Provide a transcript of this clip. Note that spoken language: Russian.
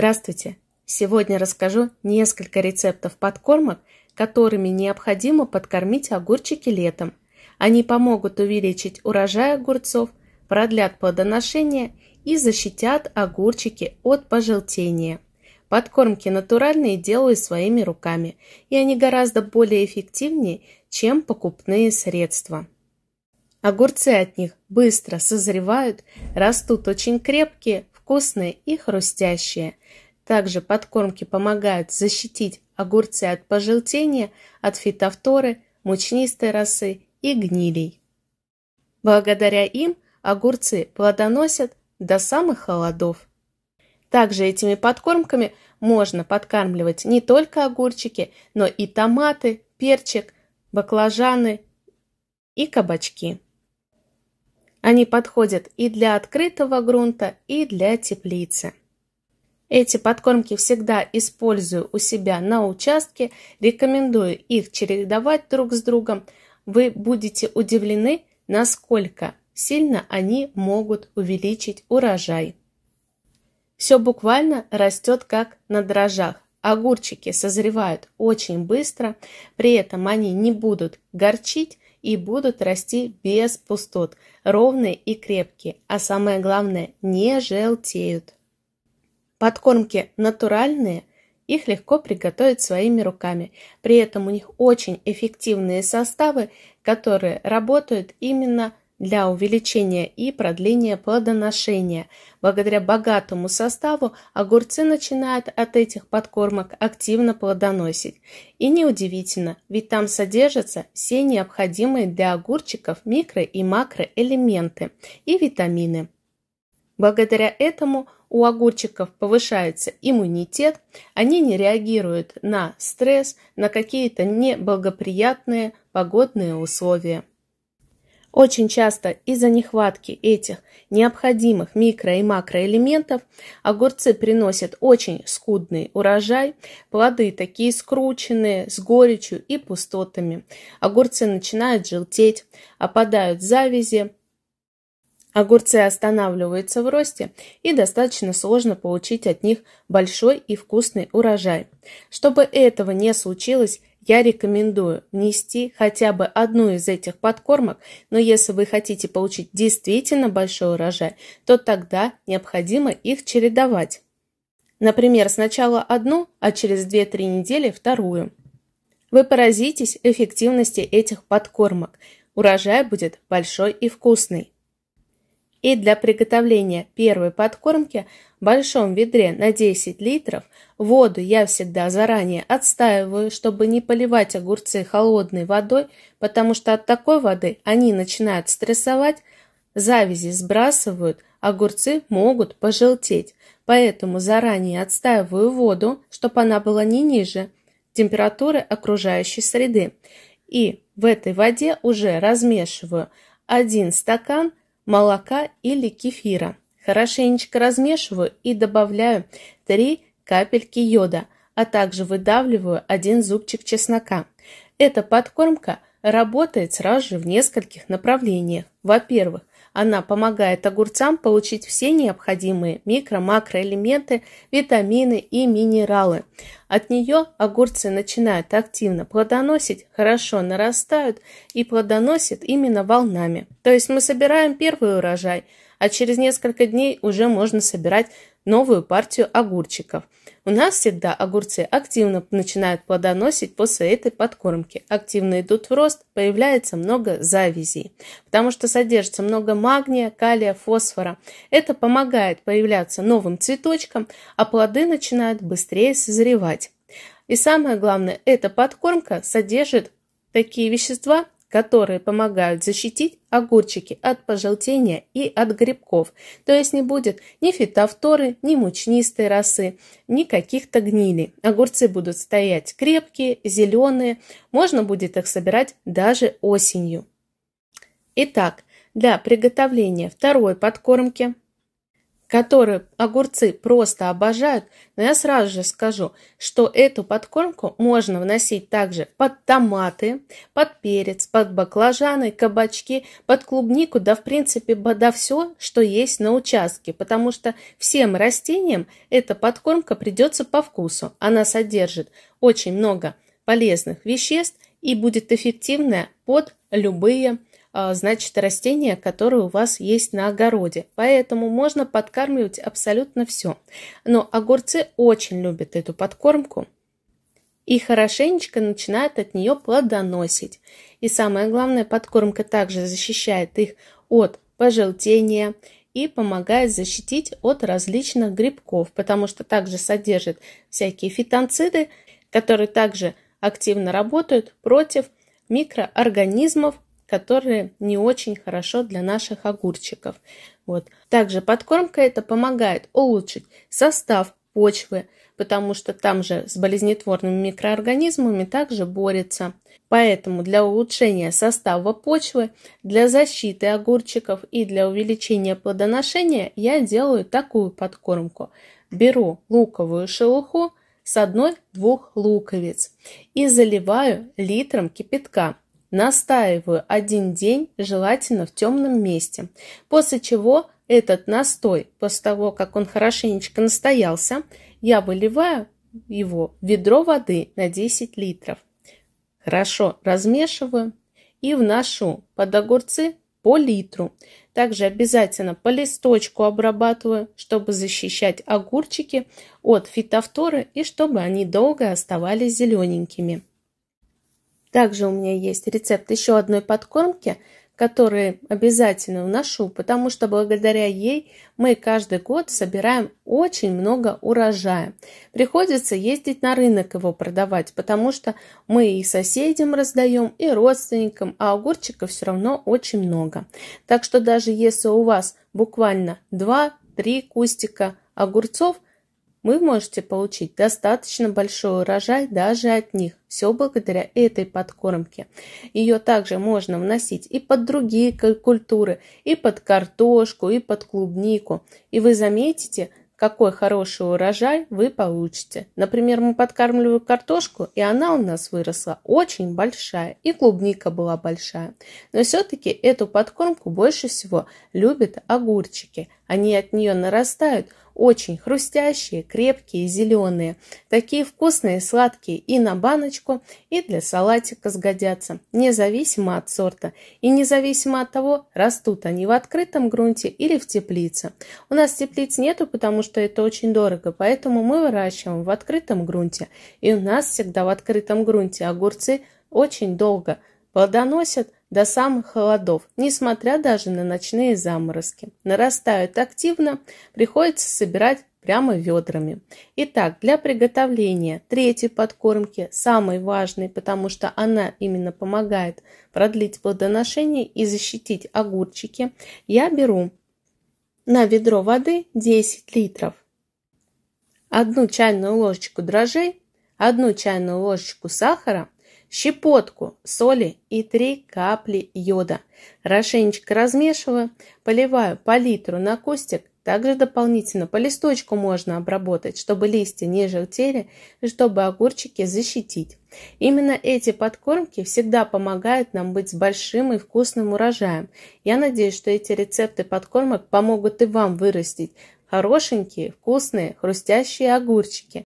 Здравствуйте! Сегодня расскажу несколько рецептов подкормок, которыми необходимо подкормить огурчики летом. Они помогут увеличить урожай огурцов, продлят плодоношение и защитят огурчики от пожелтения. Подкормки натуральные делаю своими руками, и они гораздо более эффективнее, чем покупные средства. Огурцы от них быстро созревают, растут очень крепкие, вкусные и хрустящие. Также подкормки помогают защитить огурцы от пожелтения, от фитофторы, мучнистой росы и гнилей. Благодаря им огурцы плодоносят до самых холодов. Также этими подкормками можно подкармливать не только огурчики, но и томаты, перчик, баклажаны и кабачки. Они подходят и для открытого грунта, и для теплицы. Эти подкормки всегда использую у себя на участке, рекомендую их чередовать друг с другом. Вы будете удивлены, насколько сильно они могут увеличить урожай. Все буквально растет как на дрожжах. Огурчики созревают очень быстро, при этом они не будут горчить, и будут расти без пустот, ровные и крепкие, а самое главное, не желтеют. Подкормки натуральные, их легко приготовить своими руками. При этом у них очень эффективные составы, которые работают именно для увеличения и продления плодоношения. Благодаря богатому составу огурцы начинают от этих подкормок активно плодоносить. И неудивительно, ведь там содержатся все необходимые для огурчиков микро- и макроэлементы и витамины. Благодаря этому у огурчиков повышается иммунитет, они не реагируют на стресс, на какие-то неблагоприятные погодные условия. Очень часто из-за нехватки этих необходимых микро- и макроэлементов огурцы приносят очень скудный урожай, плоды такие скрученные, с горечью и пустотами. Огурцы начинают желтеть, опадают завязи, Огурцы останавливаются в росте и достаточно сложно получить от них большой и вкусный урожай. Чтобы этого не случилось, я рекомендую внести хотя бы одну из этих подкормок, но если вы хотите получить действительно большой урожай, то тогда необходимо их чередовать. Например, сначала одну, а через 2-3 недели вторую. Вы поразитесь эффективности этих подкормок. Урожай будет большой и вкусный и для приготовления первой подкормки в большом ведре на 10 литров воду я всегда заранее отстаиваю, чтобы не поливать огурцы холодной водой, потому что от такой воды они начинают стрессовать, завязи сбрасывают, огурцы могут пожелтеть. Поэтому заранее отстаиваю воду, чтобы она была не ниже температуры окружающей среды. И в этой воде уже размешиваю 1 стакан молока или кефира. Хорошенечко размешиваю и добавляю 3 капельки йода, а также выдавливаю один зубчик чеснока. Эта подкормка работает сразу же в нескольких направлениях. Во-первых, она помогает огурцам получить все необходимые микро-макроэлементы, витамины и минералы. От нее огурцы начинают активно плодоносить, хорошо нарастают и плодоносят именно волнами. То есть мы собираем первый урожай – а через несколько дней уже можно собирать новую партию огурчиков. У нас всегда огурцы активно начинают плодоносить после этой подкормки. Активно идут в рост, появляется много завязей, потому что содержится много магния, калия, фосфора. Это помогает появляться новым цветочкам, а плоды начинают быстрее созревать. И самое главное, эта подкормка содержит такие вещества, которые помогают защитить огурчики от пожелтения и от грибков, то есть не будет ни фитофторы, ни мучнистой росы, ни каких-то гнилей. Огурцы будут стоять крепкие, зеленые, можно будет их собирать даже осенью. Итак, для приготовления второй подкормки – которые огурцы просто обожают, но я сразу же скажу, что эту подкормку можно вносить также под томаты, под перец, под баклажаны, кабачки, под клубнику, да в принципе да все, что есть на участке, потому что всем растениям эта подкормка придется по вкусу. Она содержит очень много полезных веществ и будет эффективная под любые а, значит, растения, которые у вас есть на огороде. Поэтому можно подкармливать абсолютно все. Но огурцы очень любят эту подкормку и хорошенечко начинают от нее плодоносить. И самое главное, подкормка также защищает их от пожелтения и помогает защитить от различных грибков, потому что также содержит всякие фитонциды, которые также активно работают против микроорганизмов, которые не очень хорошо для наших огурчиков. Вот. Также подкормка это помогает улучшить состав почвы, потому что там же с болезнетворными микроорганизмами также борется. Поэтому для улучшения состава почвы, для защиты огурчиков и для увеличения плодоношения я делаю такую подкормку. Беру луковую шелуху с одной-двух луковиц и заливаю литром кипятка. Настаиваю один день, желательно в темном месте, после чего этот настой, после того, как он хорошенечко настоялся, я выливаю его в ведро воды на 10 литров. Хорошо размешиваю и вношу под огурцы по литру. Также обязательно по листочку обрабатываю, чтобы защищать огурчики от фитофторы и чтобы они долго оставались зелененькими. Также у меня есть рецепт еще одной подкормки, которую обязательно вношу, потому что благодаря ей мы каждый год собираем очень много урожая. Приходится ездить на рынок его продавать, потому что мы и соседям раздаем, и родственникам, а огурчиков все равно очень много. Так что даже если у вас буквально 2-3 кустика огурцов – вы можете получить достаточно большой урожай даже от них. Все благодаря этой подкормке. Ее также можно вносить и под другие культуры, и под картошку, и под клубнику. И вы заметите, какой хороший урожай вы получите. Например, мы подкармливаем картошку, и она у нас выросла очень большая, и клубника была большая. Но все-таки эту подкормку больше всего любят огурчики – они от нее нарастают, очень хрустящие, крепкие, зеленые. Такие вкусные, сладкие и на баночку, и для салатика сгодятся, независимо от сорта. И независимо от того, растут они в открытом грунте или в теплице. У нас теплиц нету, потому что это очень дорого, поэтому мы выращиваем в открытом грунте. И у нас всегда в открытом грунте огурцы очень долго плодоносят, до самых холодов, несмотря даже на ночные заморозки. Нарастают активно, приходится собирать прямо ведрами. Итак, для приготовления третьей подкормки, самой важной, потому что она именно помогает продлить плодоношение и защитить огурчики, я беру на ведро воды 10 литров, одну чайную ложечку дрожжей, одну чайную ложечку сахара – щепотку соли и 3 капли йода. Хорошенечко размешиваю, поливаю по литру на кустик. Также дополнительно по листочку можно обработать, чтобы листья не желтели чтобы огурчики защитить. Именно эти подкормки всегда помогают нам быть с большим и вкусным урожаем. Я надеюсь, что эти рецепты подкормок помогут и вам вырастить хорошенькие, вкусные, хрустящие огурчики.